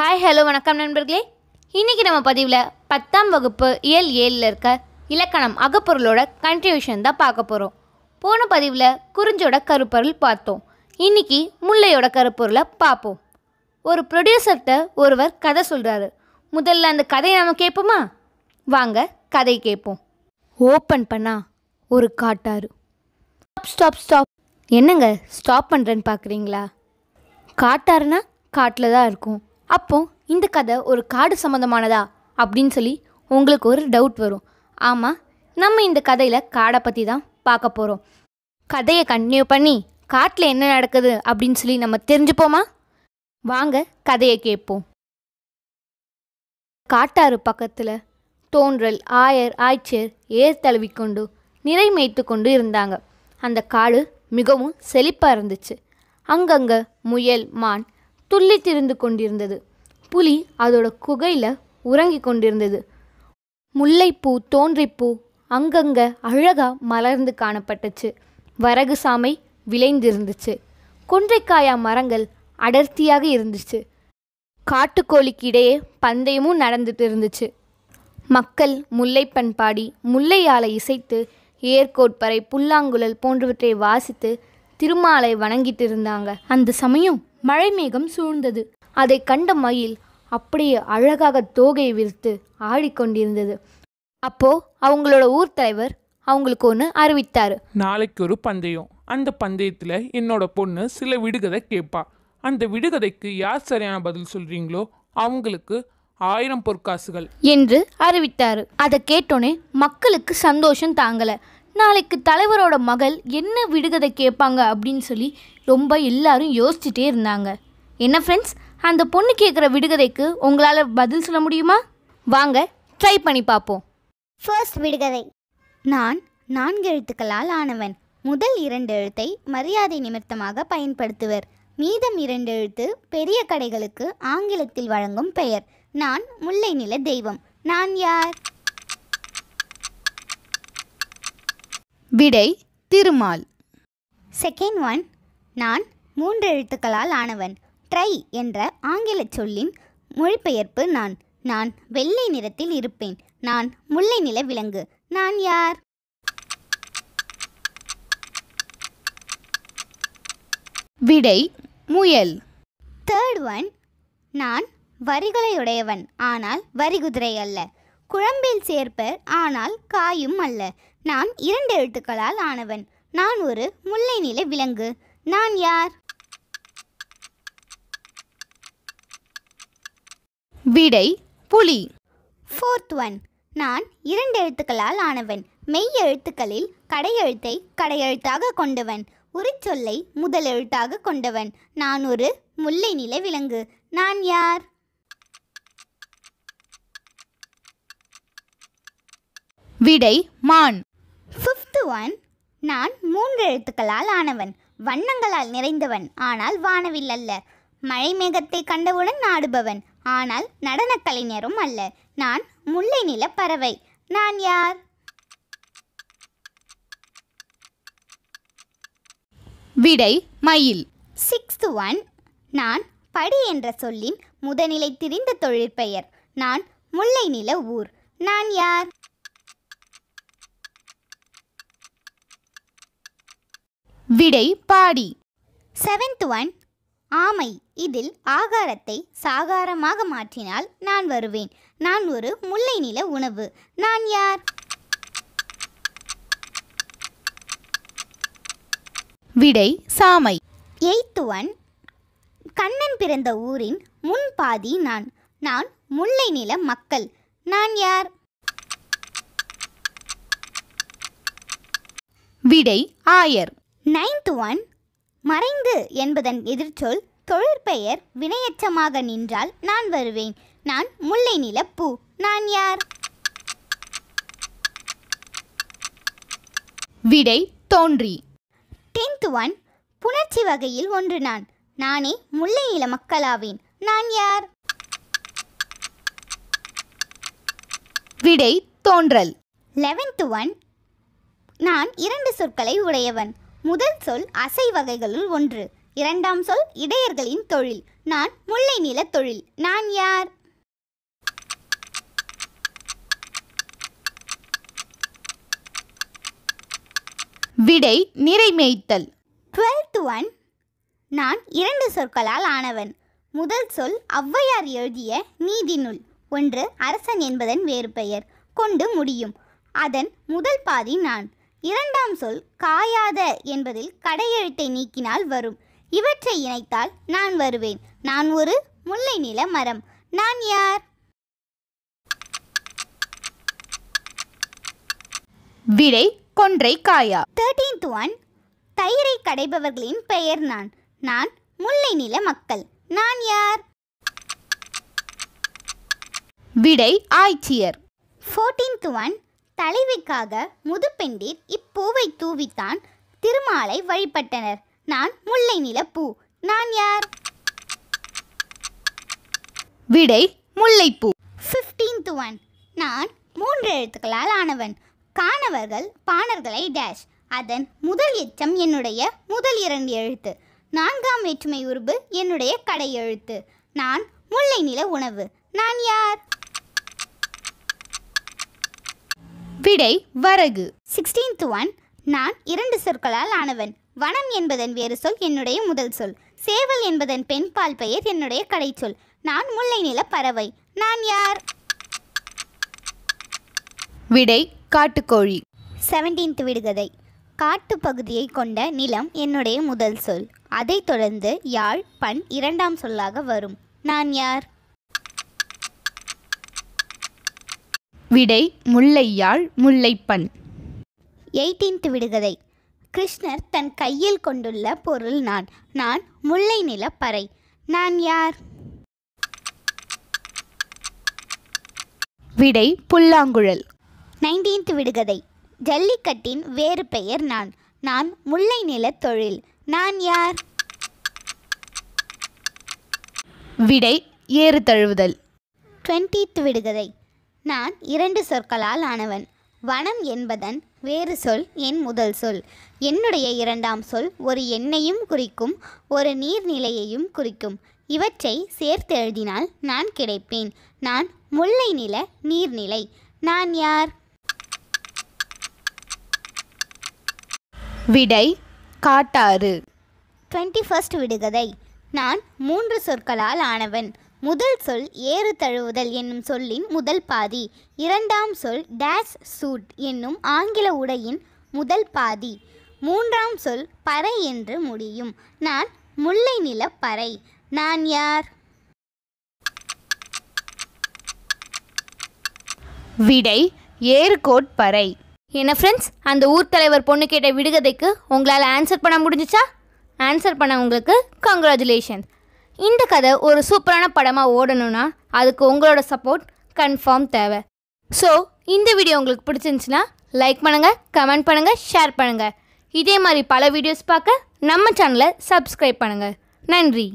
hi hello வணக்கம் நண்பர்களே இன்றைக்கி நம்ம பதிவில் பத்தாம் வகுப்பு இயல் ஏழில் இருக்க இலக்கணம் அகப்பொருளோட கன்ட்ரிபியூஷன் தான் பார்க்க போகிறோம் போன பதிவில் குறிஞ்சோட கருப்பொருள் பார்த்தோம் இன்றைக்கி முல்லையோட கருப்பொருளை பார்ப்போம் ஒரு ப்ரொடியூசர்கிட்ட ஒருவர் கதை சொல்கிறாரு முதல்ல அந்த கதையை நம்ம கேட்போமா வாங்க கதை கேட்போம் ஓப்பன் பண்ணா ஒரு காட்டாறு ஸ்டாப் ஸ்டாப் ஸ்டாப் என்னங்க ஸ்டாப் பண்ணுறேன்னு பார்க்குறீங்களா காட்டாருன்னா காட்டில் தான் இருக்கும் அப்போ இந்த கதை ஒரு காடு சம்மந்தமானதா அப்படின்னு சொல்லி உங்களுக்கு ஒரு டவுட் வரும் ஆமாம் நம்ம இந்த கதையில் காடை பற்றி தான் பார்க்க போகிறோம் கதையை கண்டினியூ பண்ணி காட்டில் என்ன நடக்குது அப்படின்னு சொல்லி நம்ம தெரிஞ்சுப்போமா வாங்க கதையை கேட்போம் காட்டாறு பக்கத்தில் தோன்றல் ஆயர் ஆய்ச்சர் ஏர் தழுவிக்கொண்டு நிறை மேய்த்து கொண்டு இருந்தாங்க அந்த காடு மிகவும் செழிப்பாக இருந்துச்சு அங்கங்கே முயல் மான் துள்ளி திரிந்து கொண்டிருந்தது புலி அதோட குகையில் உறங்கி கொண்டிருந்தது முல்லைப்பூ தோன்றிப்பூ அங்கங்கே அழகாக மலர்ந்து காணப்பட்டுச்சு வரகு சாமை விளைந்திருந்துச்சு கொன்றைக்காயா மரங்கள் அடர்த்தியாக இருந்துச்சு காட்டுக்கோழிக்கு இடையே பந்தயமும் நடந்துட்டு இருந்துச்சு மக்கள் முல்லைப்பண் பாடி முல்லையாலை இசைத்து ஏர்கோட்பறை புல்லாங்குழல் போன்றவற்றை வாசித்து திருமாலை வணங்கிட்டு இருந்தாங்க அந்த சமயம் மேகம் சூழ்ந்தது அதை கண்ட மயில் அப்படியே அழகாக தோகையை விரித்து ஆடிக்கொண்டிருந்தது அப்போ அவங்களோட ஊர் தலைவர் அவங்களுக்கு ஒன்று அறிவித்தார் நாளைக்கு ஒரு பந்தயம் அந்த பந்தயத்தில் என்னோட பொண்ணு சில விடுகதை கேட்பா அந்த விடுகதைக்கு யார் சரியான பதில் சொல்றீங்களோ அவங்களுக்கு ஆயிரம் பொற்காசுகள் என்று அறிவித்தார் அதை கேட்டோன்னே மக்களுக்கு சந்தோஷம் தாங்கலை நாளைக்கு தலைவரோட மகள் என்ன விடுகதை கேட்பாங்க அப்படின்னு சொல்லி ரொம்ப எல்லாரும் யோசிச்சுட்டே இருந்தாங்க என்ன ஃப்ரெண்ட்ஸ் அந்த பொண்ணு கேட்குற விடுகதைக்கு உங்களால் பதில் சொல்ல முடியுமா வாங்க ட்ரை பண்ணி பார்ப்போம் ஃபர்ஸ்ட் விடுகதை நான் நான்கு எழுத்துக்களால் ஆனவன் முதல் இரண்டு எழுத்தை மரியாதை நிமித்தமாக பயன்படுத்துவர் மீதம் இரண்டு எழுத்து பெரிய கடைகளுக்கு ஆங்கிலத்தில் வழங்கும் பெயர் நான் முல்லை நில தெய்வம் நான் யார் விடை திருமால் செகண்ட் ஒன் நான் மூன்று எழுத்துக்களால் ஆனவன் ட்ரை என்ற ஆங்கில சொல்லின் மொழிபெயர்ப்பு நான் நான் வெள்ளை நிறத்தில் இருப்பேன் நான் முல்லை நில விலங்கு நான் யார் விடை முயல் தேர்ட் ஒன் நான் வரிகளையுடையவன் ஆனால் வரிகுதிரை அல்ல குழம்பில் சேர்ப்ப ஆனால் காயும் அல்ல நான் இரண்டு எழுத்துக்களால் ஆனவன் நான் ஒரு முல்லை நில விலங்கு நான் யார் விடை புலி ஃபோர்த் ஒன் நான் இரண்டு எழுத்துக்களால் ஆனவன் மெய் எழுத்துக்களில் கடையெழுத்தை கடையெழுத்தாக கொண்டவன் உரிச்சொல்லை சொல்லை முதல் எழுத்தாக கொண்டவன் நான் ஒரு முல்லை நிலை விலங்கு நான் யார் விடை மான் ஃபிஃப்த் ஒன் நான் மூன்று எழுத்துக்களால் ஆனவன் வண்ணங்களால் நிறைந்தவன் ஆனால் வானவில் அல்ல மழை மேகத்தை கண்டவுடன் நாடுபவன் ஆனால் நடனக் கலைஞரும் அல்ல நான் முல்லை நில பறவை நான் யார் விடை மயில் சிக்ஸ்த் ஒன் நான் படி என்ற சொல்லின் முதநிலை திரிந்த தொழிற்பெயர் நான் முல்லை நில ஊர் நான் யார் விடை பாடி செவன்த் ஒன் ஆமை இதில் ஆகாரத்தை சாகாரமாக மாற்றினால் நான் வருவேன் நான் ஒரு முல்லை நில உணவு நான் யார் விடை சாமை எய்த் ஒன் கண்ணன் பிறந்த ஊரின் முன் பாதி நான் நான் முல்லை நில மக்கள் நான் யார் விடை ஆயர் நைன்த் ஒன் மறைந்து என்பதன் எதிர்ச்சொல் தொழிற்பெயர் வினையச்சமாக நின்றால் நான் வருவேன் நான் முல்லை நிலப்பூ நான் யார் விடை தோன்றி டென்த் ஒன் புணர்ச்சி வகையில் ஒன்று நான் நானே முல்லை நில மக்களாவேன் நான் யார் விடை தோன்றல் லெவன்த் ஒன் நான் இரண்டு சொற்களை உடையவன் முதல் சொல் அசை வகைகளுள் ஒன்று இரண்டாம் சொல் இடையர்களின் தொழில் நான் முல்லை நில தொழில் நான் யார் விடை நிறைமேய்த்தல் டுவெல்த் ஒன் நான் இரண்டு சொற்களால் ஆனவன் முதல் சொல் ஔவையார் எழுதிய நீதி நூல் ஒன்று அரசன் என்பதன் வேறு பெயர் கொண்டு முடியும் அதன் முதல் பாதி நான் இரண்டாம் சொல் காயாத என்பதில் கடையெழுத்தை நீக்கினால் வரும் இவற்றை இணைத்தால் நான் வருவேன் நான் ஒரு முல்லை நில மரம் நான் யார் விடை கொன்றை காயா தேர்டீன்த் ஒன் தயிரை கடைபவர்களின் பெயர் நான் நான் முல்லை நில மக்கள் நான் யார் விடை ஆய்ச்சியர் ஃபோர்டீன்த் ஒன் தலைவிக்காக முதுப்பெண்டிர் இப்பூவை தூவித்தான் திருமாலை வழிபட்டனர் நான் முல்லை நிலப்பூ நான் யார் விடை முல்லைப்பூ ஃபிஃப்டீன்த் ஒன் நான் மூன்று எழுத்துக்களால் ஆனவன் காணவர்கள் பாணர்களை டேஷ் அதன் முதல் எச்சம் என்னுடைய முதல் இரண்டு எழுத்து நான்காம் வேற்றுமை உருபு என்னுடைய கடை எழுத்து நான் முல்லை நில உணவு நான் யார் விடை வரகு சிக்ஸ்டீன்த் ஒன் நான் இரண்டு சொற்களால் ஆனவன் வனம் என்பதன் வேறு சொல் என்னுடைய முதல் சொல் சேவல் என்பதன் பெண் பால் பெயர் என்னுடைய கடைச்சொல் நான் முல்லை நில பறவை நான் யார் விடை காட்டுக்கோழி செவன்டீன்த் விடுகதை காட்டு பகுதியை கொண்ட நிலம் என்னுடைய முதல் சொல் அதைத் தொடர்ந்து யாழ் பண் இரண்டாம் சொல்லாக வரும் நான் யார் விடை முல்லையாள் முல்லைப்பண் எயிட்டீன்த் விடுகதை கிருஷ்ணர் தன் கையில் கொண்டுள்ள பொருள் நான் நான் முல்லை நிலப்பறை நான் யார் விடை புல்லாங்குழல் நைன்டீன்த் விடுகதை ஜல்லிக்கட்டின் வேறு பெயர் நான் நான் முல்லை நிலத் தொழில் நான் யார் விடை ஏறு தழுவுதல் டுவெண்ட்டீத் விடுகதை நான் இரண்டு சொற்களால் ஆனவன் வனம் என்பதன் வேறு சொல் என் முதல் சொல் என்னுடைய இரண்டாம் சொல் ஒரு எண்ணையும் குறிக்கும் ஒரு நீர்நிலையையும் குறிக்கும் இவற்றை சேர்த்து எழுதினால் நான் கிடைப்பேன் நான் முல்லை நில நீர்நிலை நான் யார் விடை காட்டாறு டுவெண்ட்டி ஃபஸ்ட் விடுகதை நான் மூன்று சொற்களால் ஆனவன் முதல் சொல் ஏறு தழுவுதல் என்னும் சொல்லின் முதல் பாதி இரண்டாம் சொல் டேஷ் சூட் என்னும் ஆங்கில உடையின் முதல் பாதி மூன்றாம் சொல் பறை என்று முடியும் நான் முல்லை நில பறை நான் யார் விடை ஏறுகோட் பறை என்ன ஃப்ரெண்ட்ஸ் அந்த ஊர் தலைவர் பொண்ணு கேட்ட விடுகதைக்கு உங்களால் ஆன்சர் பண்ண முடிஞ்சிச்சா ஆன்சர் பண்ண உங்களுக்கு கங்க்ராச்சுலேஷன்ஸ் இந்த கதை ஒரு சூப்பரான படமாக ஓடணும்னா அதுக்கு உங்களோட சப்போர்ட் கன்ஃபார்ம் தேவை ஸோ இந்த வீடியோ உங்களுக்கு பிடிச்சிருந்துச்சுன்னா லைக் பண்ணுங்கள் கமெண்ட் பண்ணுங்கள் ஷேர் பண்ணுங்கள் இதே மாதிரி பல வீடியோஸ் பார்க்க நம்ம சேனலை சப்ஸ்கிரைப் பண்ணுங்கள் நன்றி